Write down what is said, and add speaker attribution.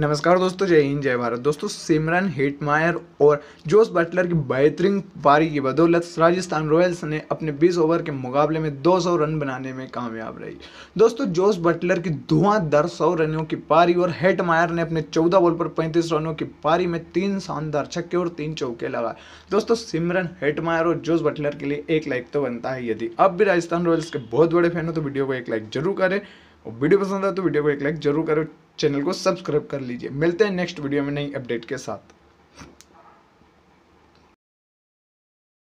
Speaker 1: नमस्कार दोस्तों जय हिंद जय भारत दोस्तों सिमरन हिटमायर और जोस बटलर की बेहतरीन पारी की बदौलत राजस्थान रॉयल्स ने अपने 20 ओवर के मुकाबले में 200 रन बनाने में कामयाब रही दोस्तों जोस बटलर की धुआंधार सौ रनों की पारी और हेटमायर ने अपने 14 बॉल पर 35 रनों की पारी में तीन शानदार छक्के और तीन चौके लगाए दोस्तों सिमरन हेटमायर और जोस बटलर के लिए एक लाइक तो बनता है यदि आप भी राजस्थान रॉयल्स के बहुत बड़े फैन हो तो वीडियो को एक लाइक जरूर करें और वीडियो पसंद आए तो वीडियो को एक लाइक जरूर करो चैनल को सब्सक्राइब कर लीजिए मिलते हैं नेक्स्ट वीडियो में नई अपडेट के साथ